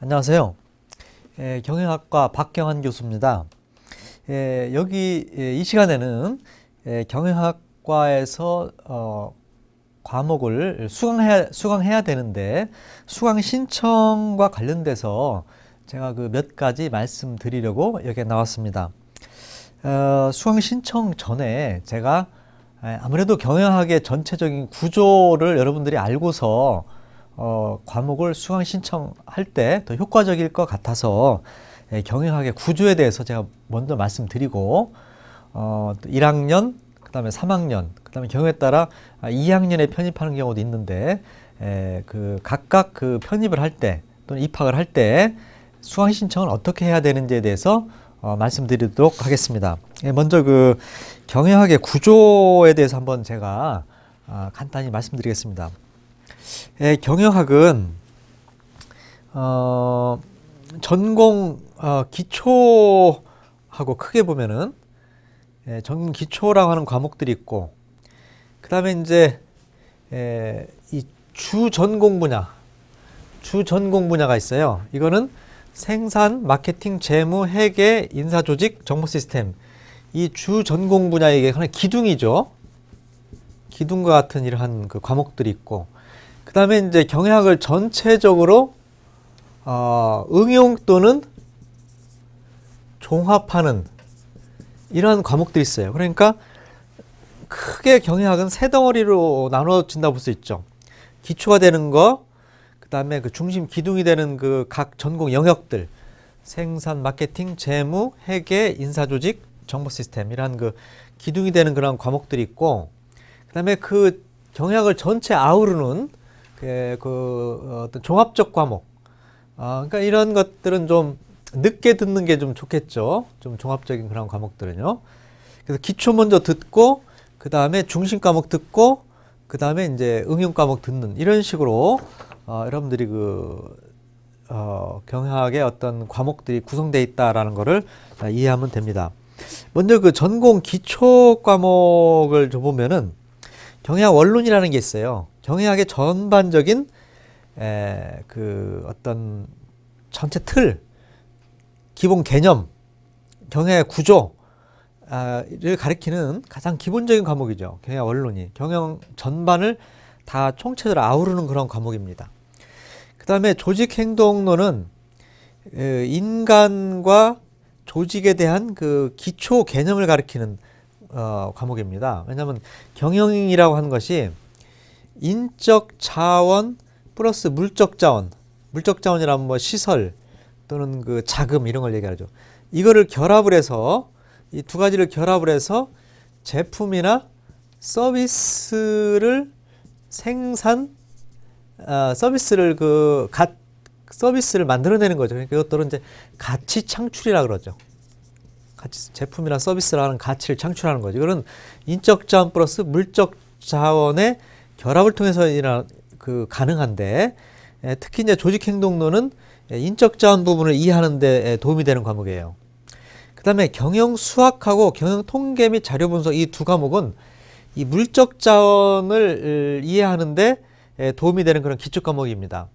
안녕하세요. 예, 경영학과 박경환 교수입니다. 예, 여기 예, 이 시간에는 예, 경영학과에서 어, 과목을 수강해야, 수강해야 되는데 수강 신청과 관련돼서 제가 그 몇 가지 말씀드리려고 여기에 나왔습니다. 어, 수강 신청 전에 제가 예, 아무래도 경영학의 전체적인 구조를 여러분들이 알고서 어, 과목을 수강 신청할 때 더 효과적일 것 같아서 예, 경영학의 구조에 대해서 제가 먼저 말씀드리고 어, 1학년, 그 다음에 3학년, 그 다음에 경우에 따라 2학년에 아, 편입하는 경우도 있는데 예, 그 각각 그 편입을 할 때 또는 입학을 할 때 수강 신청을 어떻게 해야 되는지에 대해서 어, 말씀드리도록 하겠습니다. 예, 먼저 그 경영학의 구조에 대해서 한번 제가 아, 간단히 말씀드리겠습니다. 예, 경영학은 어, 전공 어, 기초하고 크게 보면은 예, 전공 기초라고 하는 과목들이 있고 그 다음에 이제 예, 이주 전공 분야 주 전공 분야가 있어요. 이거는 생산, 마케팅, 재무, 회계, 인사조직, 정보시스템 이 주 전공 분야에 하는 기둥이죠. 기둥과 같은 이러한 그 과목들이 있고 그 다음에 이제 경향을 전체적으로 어, 응용 또는 종합하는 이런 과목들이 있어요. 그러니까 크게 경영학은 세 덩어리로 나눠진다 고볼 수 있죠. 기초가 되는 거, 그 다음에 그 중심 기둥이 되는 그 각 전공 영역들, 생산, 마케팅, 재무, 회계, 인사조직, 정보 시스템 이런그 기둥이 되는 그런 과목들이 있고, 그 다음에 그 경영학을 전체 아우르는 예, 그 어, 어떤 종합적 과목 아, 그러니까 이런 것들은 좀 늦게 듣는 게 좀 좋겠죠. 좀 종합적인 그런 과목들은요. 그래서 기초 먼저 듣고 그 다음에 중심 과목 듣고 그 다음에 이제 응용 과목 듣는 이런 식으로 어, 여러분들이 그 어, 경영학의 어떤 과목들이 구성되어 있다라는 것을 이해하면 됩니다. 먼저 그 전공 기초 과목을 좀 보면은 경영 원론이라는 게 있어요. 경애학의 전반적인 에, 그 어떤 전체 틀, 기본 개념, 경의 구조, 아, 를 가리키는 가장 기본적인 과목이죠. 경영 원론이. 경영 전반을 다 총체적으로 아우르는 그런 과목입니다. 그 다음에 조직행동론은 그 인간과 조직에 대한 그 기초 개념을 가리키는 어, 과목입니다. 왜냐하면 경영이라고 하는 것이 인적 자원 플러스 물적 자원 물적 자원이라뭐 시설 또는 그 자금 이런 걸 얘기하죠 이거를 결합을 해서 이 두 가지를 결합을 해서 제품이나 서비스를 생산 아, 서비스를 그 가, 서비스를 만들어내는 거죠. 그러니까 이것들은 이제 가치 창출이라 그러죠. 가치 제품이나 서비스라는 가치를 창출하는 거죠. 이거는 인적 자원 플러스 물적 자원의 결합을 통해서 일어, 그 가능한데 에, 특히 이제 조직행동론은 인적 자원 부분을 이해하는 데 도움이 되는 과목이에요. 그 다음에 경영 수학하고 경영 통계 및 자료 분석 이 두 과목은 이 물적 자원을 이해하는데 도움이 되는 그런 기초 과목입니다.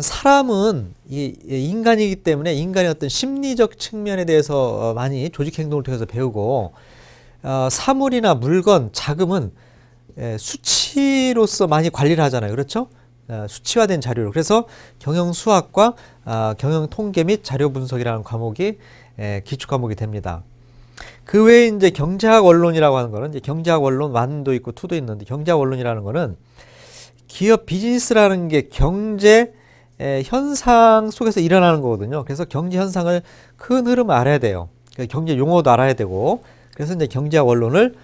사람은 이 인간이기 때문에 인간의 어떤 심리적 측면에 대해서 어, 많이 조직 행동을 통해서 배우고 어, 사물이나 물건, 자금은 예, 수치로서 많이 관리를 하잖아요. 그렇죠? 아, 수치화된 자료로. 그래서 경영수학과 아, 경영통계 및 자료분석이라는 과목이 예, 기초 과목이 됩니다. 그 외에 이제 경제학 원론이라고 하는 거는 이제 경제학 원론 1도 있고 2도 있는데 경제학 원론이라는 거는 기업 비즈니스라는 게 경제 예, 현상 속에서 일어나는 거거든요. 그래서 경제 현상을 큰 흐름을 알아야 돼요. 경제 용어도 알아야 되고 그래서 이제 경제학 원론을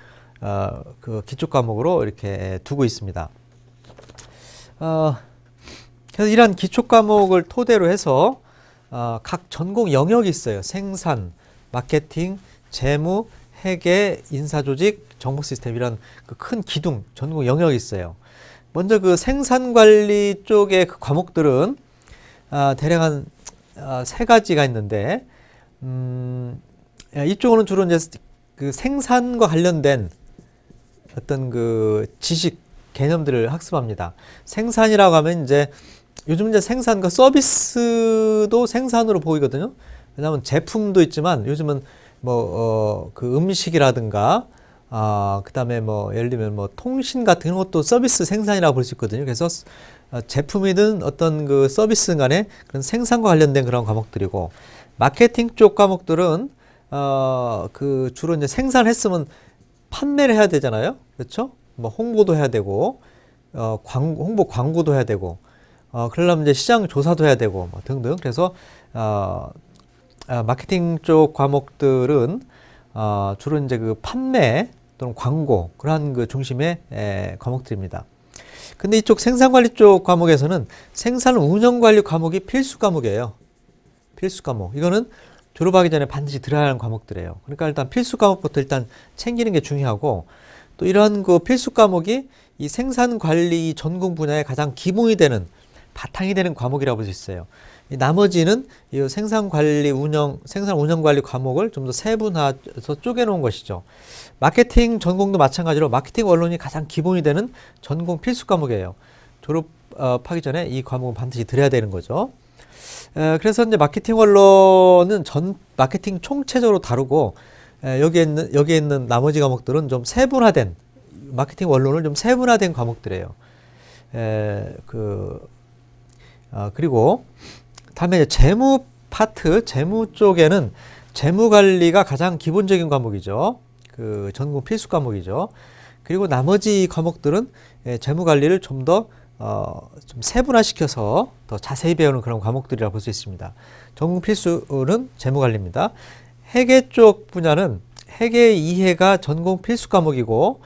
어, 그 기초 과목으로 이렇게 두고 있습니다. 어, 그래서 이러 기초 과목을 토대로 해서 어, 각 전공 영역이 있어요. 생산, 마케팅, 재무, 회계, 인사조직, 정보 시스템 이런 그큰 기둥 전공 영역이 있어요. 먼저 그 생산 관리 쪽의 그 과목들은 아, 대략 한 아, 세 가지가 있는데 음, 예, 이쪽으로는 주로 이제 그 생산과 관련된 어떤 그 지식 개념들을 학습합니다. 생산이라고 하면 이제 요즘 이제 생산과 서비스도 생산으로 보이거든요. 왜냐하면 제품도 있지만 요즘은 뭐그 어, 음식이라든가 아, 어, 다음에 뭐, 예를 들면 뭐, 통신 같은 것도 서비스 생산이라고 볼 수 있거든요. 그래서 어, 제품이든 어떤 그 서비스 간에 그런 생산과 관련된 그런 과목들이고, 마케팅 쪽 과목들은, 어, 그 주로 이제 생산했으면 판매를 해야 되잖아요. 그렇죠? 뭐 홍보도 해야 되고 어, 광고, 홍보 광고도 해야 되고 어, 그러려면 이제 시장 조사도 해야 되고 뭐 등등 그래서 어, 아, 마케팅 쪽 과목들은 어, 주로 이제 그 판매 또는 광고 그러한 그 중심의 에, 과목들입니다. 근데 이쪽 생산관리 쪽 과목에서는 생산 운영관리 과목이 필수 과목이에요. 필수 과목. 이거는 졸업하기 전에 반드시 들어야 하는 과목들이에요. 그러니까 일단 필수 과목부터 일단 챙기는 게 중요하고 또 이런 그 필수 과목이 이 생산 관리 전공 분야의 가장 기본이 되는 바탕이 되는 과목이라고 볼 수 있어요. 나머지는 이 생산 관리 운영, 생산 운영 관리 과목을 좀 더 세분화해서 쪼개놓은 것이죠. 마케팅 전공도 마찬가지로 마케팅 원론이 가장 기본이 되는 전공 필수 과목이에요. 졸업하기 어, 전에 이 과목은 반드시 들어야 되는 거죠. 에, 그래서 이제 마케팅 원론은 전 마케팅 총체적으로 다루고 에, 여기에 있는 여기에 있는 나머지 과목들은 좀 세분화된 마케팅 원론을 좀 세분화된 과목들이에요. 에, 그 어, 그리고 다음에 재무 파트 재무 쪽에는 재무 관리가 가장 기본적인 과목이죠. 그 전공 필수 과목이죠. 그리고 나머지 과목들은 재무 관리를 좀더 어, 좀 세분화시켜서 더 자세히 배우는 그런 과목들이라고 볼 수 있습니다. 전공 필수는 재무관리입니다. 회계 쪽 분야는 회계 이해가 전공 필수 과목이고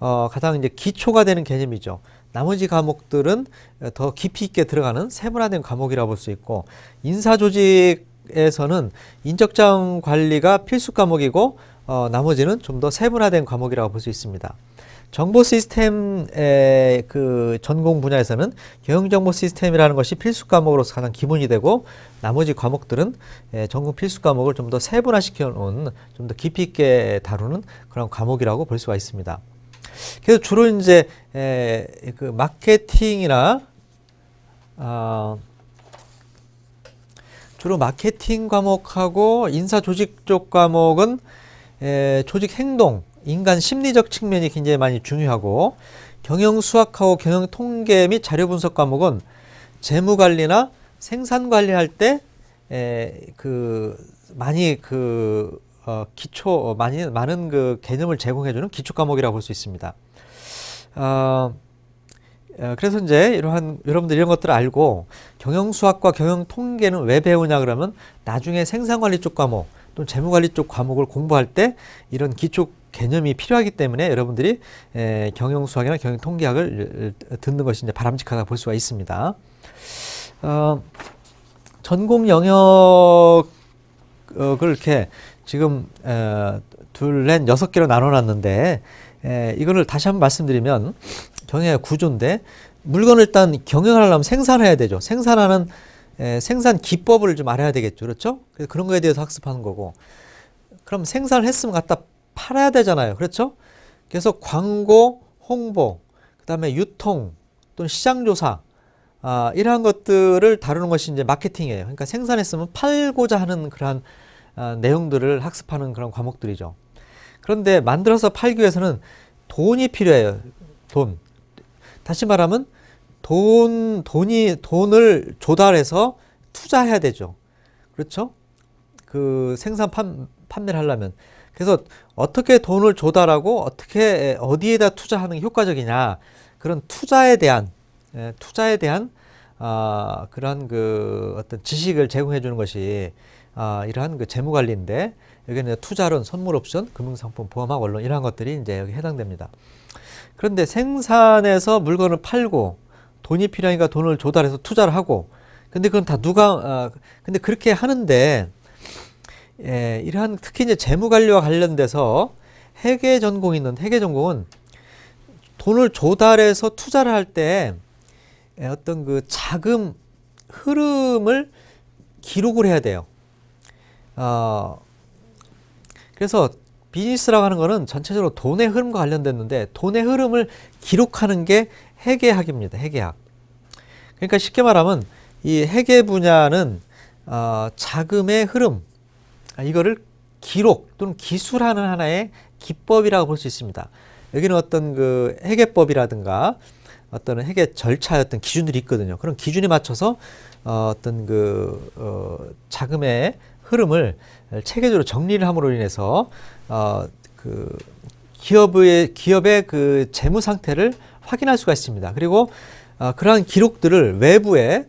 어, 가장 이제 기초가 되는 개념이죠. 나머지 과목들은 더 깊이 있게 들어가는 세분화된 과목이라고 볼 수 있고 인사조직에서는 인적자원 관리가 필수 과목이고 어, 나머지는 좀 더 세분화된 과목이라고 볼 수 있습니다. 정보 시스템의 그 전공 분야에서는 경영정보 시스템이라는 것이 필수 과목으로서 가장 기본이 되고 나머지 과목들은 예, 전공 필수 과목을 좀 더 세분화시켜 놓은 좀 더 깊이 있게 다루는 그런 과목이라고 볼 수가 있습니다. 그래서 주로 이제 예, 그 마케팅이나 어 주로 마케팅 과목하고 인사 조직 쪽 과목은 예, 조직 행동 인간 심리적 측면이 굉장히 많이 중요하고 경영 수학하고 경영 통계 및 자료 분석 과목은 재무 관리나 생산 관리할 때 에, 그 많이 그 어, 기초 어, 많이 많은 그 개념을 제공해주는 기초 과목이라고 볼 수 있습니다. 어, 어, 그래서 이제 이러한 여러분들 이런 것들을 알고 경영 수학과 경영 통계는 왜 배우냐 그러면 나중에 생산 관리 쪽 과목 또는 재무 관리 쪽 과목을 공부할 때 이런 기초 개념이 필요하기 때문에 여러분들이 경영수학이나 경영통계학을 듣는 것이 이제 바람직하다 고볼 수가 있습니다. 어, 전공 영역을 이렇게 지금 에, 둘, 여섯 개로 나눠놨는데 에, 이거를 다시 한 번 말씀드리면 경영의 구조인데 물건을 일단 경영하려면 생산해야 되죠. 생산하는 에, 생산 기법을 좀 알아야 되겠죠. 그렇죠? 그래서 그런 거에 대해서 학습하는 거고 그럼 생산을 했으면 갖다 팔아야 되잖아요. 그렇죠? 그래서 광고, 홍보, 그 다음에 유통 또는 시장조사 아, 이러한 것들을 다루는 것이 이제 마케팅이에요. 그러니까 생산했으면 팔고자 하는 그러한 아, 내용들을 학습하는 그런 과목들이죠. 그런데 만들어서 팔기 위해서는 돈이 필요해요. 돈. 다시 말하면 돈, 돈이, 돈을 조달해서 투자해야 되죠. 그렇죠? 그 생산 판, 판매를 하려면. 그래서 어떻게 돈을 조달하고 어떻게 어디에다 투자하는 게 효과적이냐 그런 투자에 대한 예, 투자에 대한 아, 그런 그 어떤 지식을 제공해 주는 것이 아, 이러한 그 재무 관리인데 여기는 투자론, 선물 옵션, 금융상품, 보험학, 원론 이런 것들이 이제 여기 해당됩니다. 그런데 생산에서 물건을 팔고 돈이 필요하니까 돈을 조달해서 투자를 하고 근데 그건 다 누가 아, 근데 그렇게 하는데 예, 이러한 특히 이제 재무 관리와 관련돼서 회계 전공이 있는 회계 전공은 돈을 조달해서 투자를 할때 예, 어떤 그 자금 흐름을 기록을 해야 돼요. 어, 그래서 비즈니스라고 하는 거는 전체적으로 돈의 흐름과 관련됐는데 돈의 흐름을 기록하는 게 회계학입니다. 회계학. 그러니까 쉽게 말하면 이 회계 분야는 어, 자금의 흐름, 아, 이거를 기록 또는 기술하는 하나의 기법이라고 볼 수 있습니다. 여기는 어떤 그 회계법이라든가 어떤 회계 절차였던 기준들이 있거든요. 그런 기준에 맞춰서 어, 어떤 그 어, 자금의 흐름을 체계적으로 정리를 함으로 인해서 어, 그 기업의 기업의 그 재무 상태를 확인할 수가 있습니다. 그리고 어, 그러한 기록들을 외부에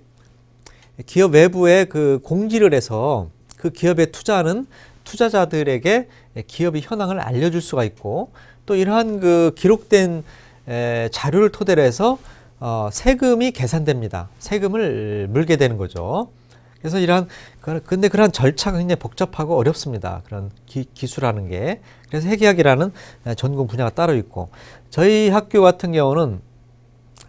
기업 외부에 그 공지를 해서 그 기업에 투자하는 투자자들에게 기업의 현황을 알려줄 수가 있고 또 이러한 그 기록된 에, 자료를 토대로 해서 어, 세금이 계산됩니다. 세금을 물게 되는 거죠. 그래서 이러한 근데 그러한 절차가 굉장히 복잡하고 어렵습니다. 그런 기, 기술하는 게 그래서 해계학이라는 전공 분야가 따로 있고 저희 학교 같은 경우는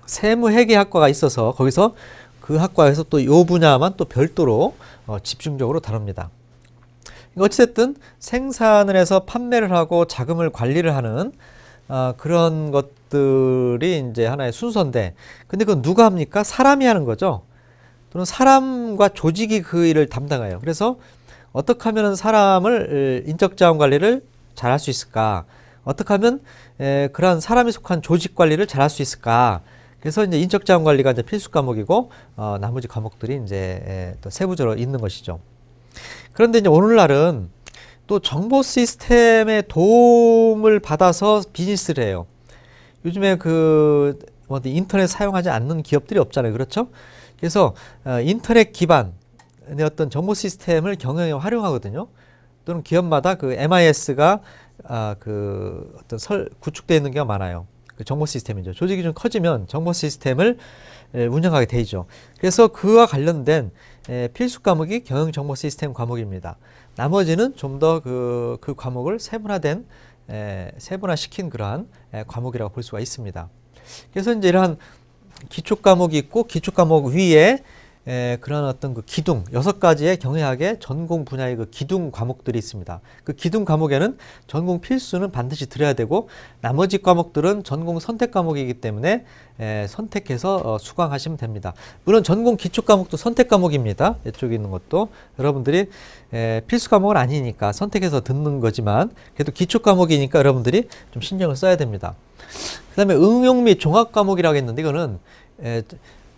세무 해계학과가 있어서 거기서 그 학과에서 또 요 분야만 또 별도로 어, 집중적으로 다룹니다. 어찌됐든 생산을 해서 판매를 하고 자금을 관리를 하는 어, 그런 것들이 이제 하나의 순서인데 근데 그건 누가 합니까? 사람이 하는 거죠. 또는 사람과 조직이 그 일을 담당해요. 그래서 어떻게 하면 사람을 인적 자원 관리를 잘할수 있을까? 어떻게 하면 에, 그러한 사람이 속한 조직 관리를 잘할수 있을까? 그래서 이제 인적 자원 관리가 이제 필수 과목이고 어, 나머지 과목들이 이제 예, 또 세부적으로 있는 것이죠. 그런데 이제 오늘날은 또 정보 시스템의 도움을 받아서 비즈니스를 해요. 요즘에 그뭐 인터넷 사용하지 않는 기업들이 없잖아요. 그렇죠? 그래서 어, 인터넷 기반의 어떤 정보 시스템을 경영에 활용하거든요. 또는 기업마다 그 MIS가 아, 그 어떤 설, 구축되어 있는 경우가 많아요. 그 정보 시스템이죠. 조직이 좀 커지면 정보 시스템을 운영하게 되죠. 그래서 그와 관련된 필수 과목이 경영정보 시스템 과목입니다. 나머지는 좀 더 그, 그 과목을 세분화된 세분화시킨 그러한 과목이라고 볼 수가 있습니다. 그래서 이제 이러한 기초 과목이 있고 기초 과목 위에 에, 예, 그런 어떤 그 기둥 여섯 가지의 경외학의 전공 분야의 그 기둥 과목들이 있습니다. 그 기둥 과목에는 전공 필수는 반드시 들어야 되고 나머지 과목들은 전공 선택 과목이기 때문에 에, 예, 선택해서 어, 수강하시면 됩니다. 물론 전공 기초 과목도 선택 과목입니다. 이쪽에 있는 것도 여러분들이 에, 예, 필수 과목은 아니니까 선택해서 듣는 거지만 그래도 기초 과목이니까 여러분들이 좀 신경을 써야 됩니다. 그 다음에 응용 및 종합 과목이라고 했는데 이거는 에,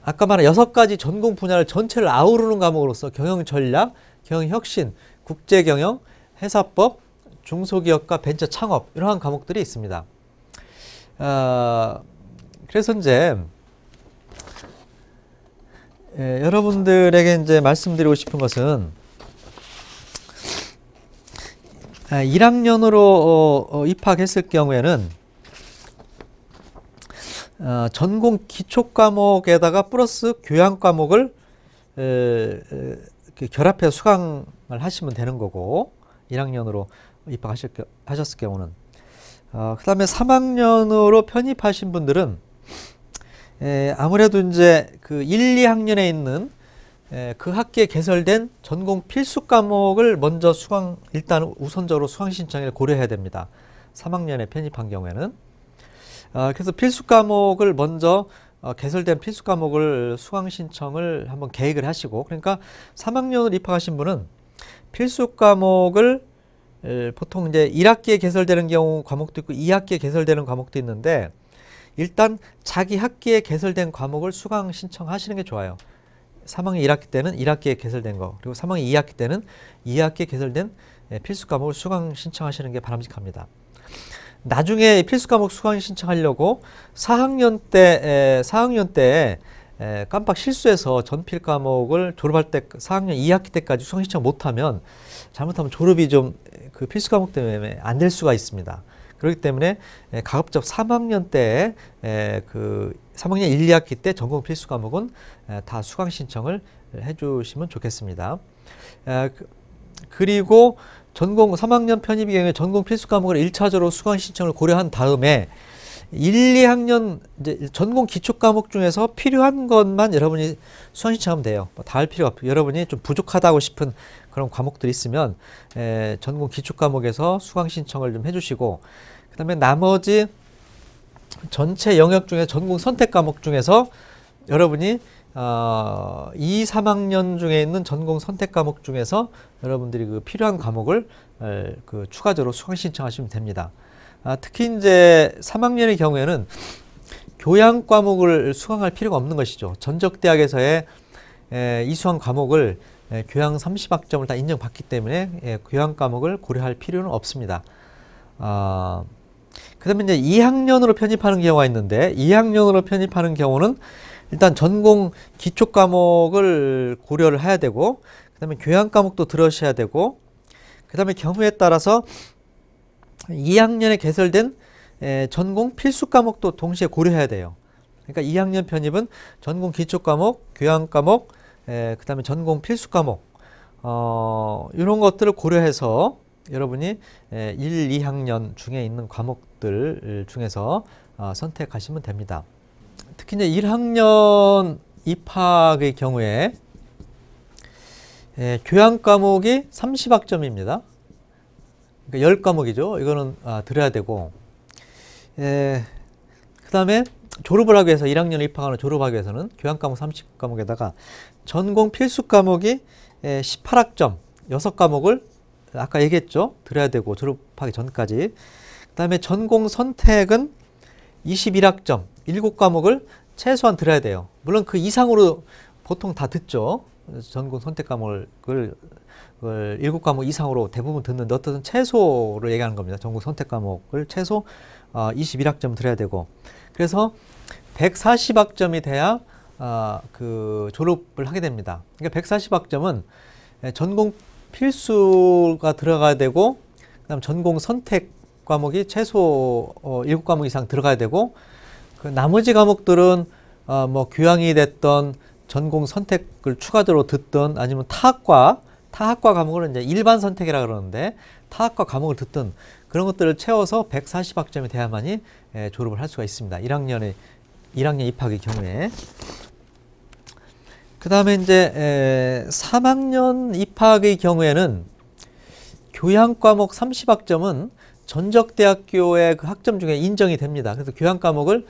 아까 말한 여섯 가지 전공 분야를 전체를 아우르는 과목으로서 경영전략, 경영혁신, 국제경영, 회사법, 중소기업과 벤처 창업 이러한 과목들이 있습니다. 어, 그래서 이제 예, 여러분들에게 이제 말씀드리고 싶은 것은 1학년으로 아, 어, 어, 입학했을 경우에는 어, 전공 기초 과목에다가 플러스 교양 과목을 에, 에, 결합해 수강을 하시면 되는 거고 1학년으로 입학하셨을 하셨을 경우는 어, 그 다음에 3학년으로 편입하신 분들은 에, 아무래도 이제 그 1, 2학년에 있는 에, 그 학기에 개설된 전공 필수 과목을 먼저 수강 일단 우선적으로 수강 신청을 고려해야 됩니다. 3학년에 편입한 경우에는 아, 그래서 필수 과목을 먼저 어, 개설된 필수 과목을 수강 신청을 한번 계획을 하시고 그러니까 3학년을 입학하신 분은 필수 과목을 보통 이제 1학기에 개설되는 경우 과목도 있고 2학기에 개설되는 과목도 있는데 일단 자기 학기에 개설된 과목을 수강 신청하시는 게 좋아요. 3학년 1학기 때는 1학기에 개설된 거 그리고 3학년 2학기 때는 2학기에 개설된 필수 과목을 수강 신청하시는 게 바람직합니다. 나중에 필수 과목 수강 신청하려고 4학년 때 에, 4학년 때 에, 깜빡 실수해서 전필 과목을 졸업할 때 4학년 2학기 때까지 수강 신청 못하면 잘못하면 졸업이 좀 그 필수 과목 때문에 안 될 수가 있습니다. 그렇기 때문에 가급적 3학년 때에 그 3학년 1, 2학기 때 전공 필수 과목은 다 수강 신청을 해주시면 좋겠습니다. 그, 그리고 전공 3학년 편입이 경우에 전공 필수 과목을 1차적으로 수강 신청을 고려한 다음에 1, 2학년 이제 전공 기초 과목 중에서 필요한 것만 여러분이 수강 신청하면 돼요. 뭐 다할 필요 없고 여러분이 좀 부족하다고 싶은 그런 과목들이 있으면 에, 전공 기초 과목에서 수강 신청을 좀 해주시고 그 다음에 나머지 전체 영역 중에 전공 선택 과목 중에서 여러분이 어, 2, 3학년 중에 있는 전공 선택 과목 중에서 여러분들이 그 필요한 과목을 어, 그 추가적으로 수강 신청하시면 됩니다. 아, 특히 이제 3학년의 경우에는 교양 과목을 수강할 필요가 없는 것이죠. 전적 대학에서의 에, 이수한 과목을 에, 교양 30학점을 다 인정받기 때문에 예, 교양 과목을 고려할 필요는 없습니다. 어, 아, 그 다음에 이제 2학년으로 편입하는 경우가 있는데 2학년으로 편입하는 경우는 일단 전공 기초 과목을 고려를 해야 되고 그 다음에 교양 과목도 들으셔야 되고 그 다음에 경우에 따라서 2학년에 개설된 에, 전공 필수 과목도 동시에 고려해야 돼요. 그러니까 2학년 편입은 전공 기초 과목, 교양 과목, 그 다음에 전공 필수 과목 어, 이런 것들을 고려해서 여러분이 에, 1, 2학년 중에 있는 과목들 중에서 어, 선택하시면 됩니다. 특히 이제 1학년 입학의 경우에 예, 교양 과목이 30학점입니다. 그러니까 10과목이죠. 이거는 아, 들어야 되고 예, 그 다음에 졸업을 하기 위해서 1학년 입학하는 졸업하기 위해서는 교양 과목 30과목에다가 전공 필수 과목이 예, 18학점 6과목을 아까 얘기했죠. 들어야 되고 졸업하기 전까지 그 다음에 전공 선택은 21학점 7과목을 최소한 들어야 돼요. 물론 그 이상으로 보통 다 듣죠. 전공 선택 과목을 7과목 이상으로 대부분 듣는데 어떤 최소를 얘기하는 겁니다. 전공 선택 과목을 최소 21학점 어, 들어야 되고 그래서 140학점이 돼야 어, 그 졸업을 하게 됩니다. 그러니까 140학점은 전공 필수가 들어가야 되고 그다음 전공 선택 과목이 최소 어, 7과목 이상 들어가야 되고 그 나머지 과목들은 어, 뭐 교양이 됐던 전공 선택을 추가적으로 듣던 아니면 타학과 타학과 과목을 이제 일반 선택이라 그러는데 타학과 과목을 듣던 그런 것들을 채워서 140학점이 돼야만이 에, 예, 졸업을 할 수가 있습니다. 1학년에 1학년 입학의 경우에 그 다음에 이제 에, 3학년 입학의 경우에는 교양 과목 30학점은 전적대학교의 그 학점 중에 인정이 됩니다. 그래서 교양 과목을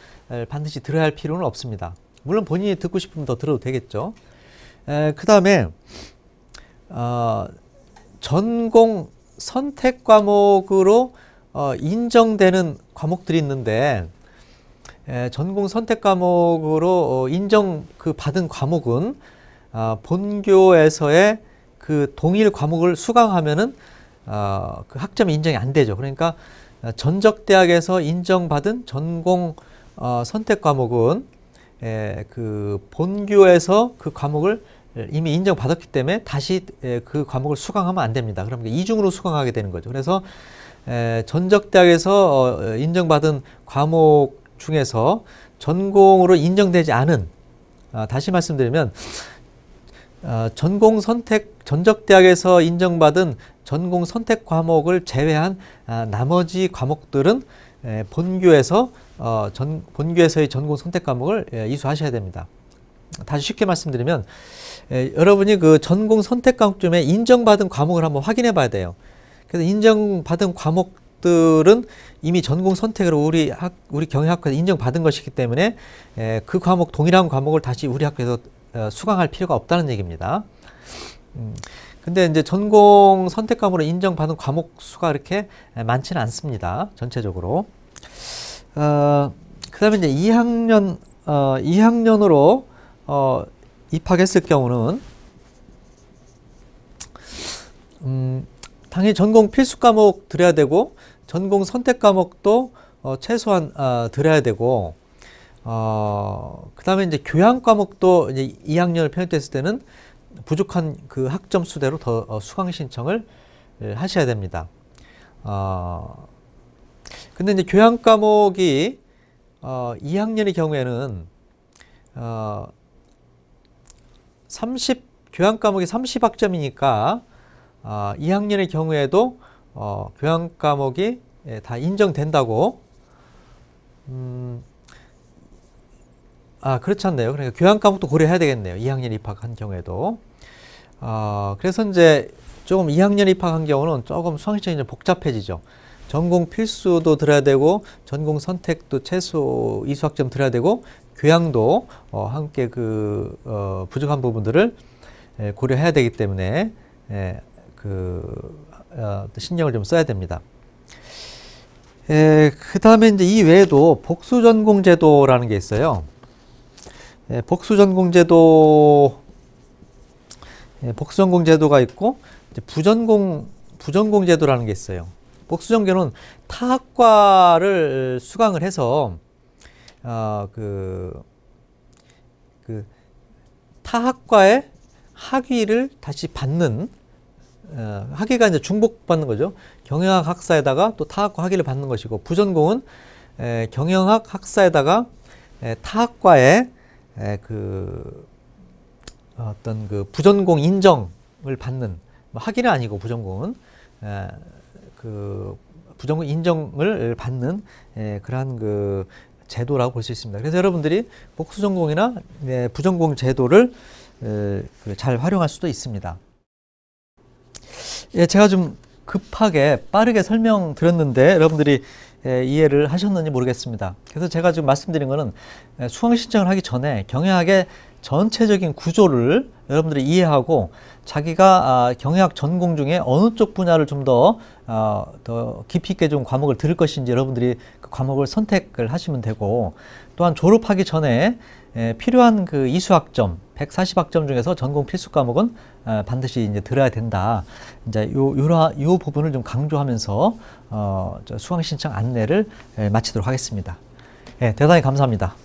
반드시 들어야 할 필요는 없습니다. 물론 본인이 듣고 싶으면 더 들어도 되겠죠. 그 다음에 어, 전공 선택 과목으로 어, 인정되는 과목들이 있는데 에, 전공 선택 과목으로 어, 인정 그 받은 과목은 어, 본교에서의 그 동일 과목을 수강하면은 어, 그 학점이 인정이 안 되죠. 그러니까 전적 대학에서 인정받은 전공 어, 선택 과목은 에, 예, 그 본교에서 그 과목을 이미 인정받았기 때문에 다시 에, 예, 그 과목을 수강하면 안 됩니다. 그러면 이중으로 수강하게 되는 거죠. 그래서 에, 예, 전적 대학에서 어, 인정받은 과목 중에서 전공으로 인정되지 않은 아, 다시 말씀드리면 아, 전공 선택 전적 대학에서 인정받은 전공 선택 과목을 제외한 아, 나머지 과목들은 예, 본교에서 어, 전, 본교에서의 전공 선택 과목을 예, 이수하셔야 됩니다. 다시 쉽게 말씀드리면 예, 여러분이 그 전공 선택 과목 중에 인정받은 과목을 한번 확인해 봐야 돼요. 그래서 인정받은 과목들은 이미 전공 선택으로 우리 학, 우리 경영학과에서 인정받은 것이기 때문에 그 과목 동일한 과목을 다시 우리 학교에서 어, 수강할 필요가 없다는 얘기입니다. 음, 근데 이제 전공 선택 과으로 인정받은 과목 수가 그렇게 많지는 않습니다. 전체적으로. 어, 그 다음에 이제 2학년, 어, 2학년으로 어, 입학했을 경우는 음, 당연히 전공 필수 과목 들어야 되고 전공 선택 과목도 어, 최소한 어, 들어야 되고 어, 그 다음에 이제 교양 과목도 이제 2학년을 편입됐을 때는 부족한 그 학점 수대로 더 어, 수강 신청을 예, 하셔야 됩니다. 어, 근데 이제 교양 과목이 어, 2학년의 경우에는 어, 30 교양 과목이 30학점이니까 어, 2학년의 경우에도 어, 교양 과목이 예, 다 인정된다고 음, 아, 그렇지 않네요. 그러니까 교양 과목도 고려해야 되겠네요. 2학년 입학한 경우에도. 어, 그래서 이제 조금 2학년 입학한 경우는 조금 수학 시험이 좀 복잡해지죠. 전공 필수도 들어야 되고 전공 선택도 최소 이수학점 들어야 되고 교양도 어, 함께 그 어, 부족한 부분들을 예, 고려해야 되기 때문에 예, 그 어, 신경을 좀 써야 됩니다. 예, 그 다음에 이제 이 외에도 복수 전공 제도라는 게 있어요. 예, 복수전공제도 예, 복수전공제도가 있고 부전공 부전공제도라는 게 있어요. 복수전교는 타학과를 수강을 해서 어, 그, 그 타학과의 학위를 다시 받는 어, 학위가 이제 중복받는 거죠. 경영학 학사에다가 또 타학과 학위를 받는 것이고 부전공은 에, 경영학 학사에다가 에, 타학과의 예, 그 어떤 그 부전공 인정을 받는 뭐 학위는 아니고 부전공은 에, 예, 그부전공 인정을 받는 예, 그러한 그 제도라고 볼 수 있습니다. 그래서 여러분들이 복수전공이나 예, 부전공 제도를 예, 그 잘 활용할 수도 있습니다. 예, 제가 좀 급하게 빠르게 설명드렸는데 여러분들이 이해를 하셨는지 모르겠습니다. 그래서 제가 지금 말씀드린 것은 수강 신청을 하기 전에 경영학의 전체적인 구조를 여러분들이 이해하고 자기가 아, 경영학 전공 중에 어느 쪽 분야를 좀더 어, 더 깊이 있게 좀 과목을 들을 것인지 여러분들이 그 과목을 선택을 하시면 되고 또한 졸업하기 전에 예, 필요한 그 이수학점 140학점 중에서 전공 필수 과목은 아, 반드시 이제 들어야 된다. 이제 요, 요라, 요 부분을 좀 강조하면서 어, 수강 신청 안내를 예, 마치도록 하겠습니다. 예, 대단히 감사합니다.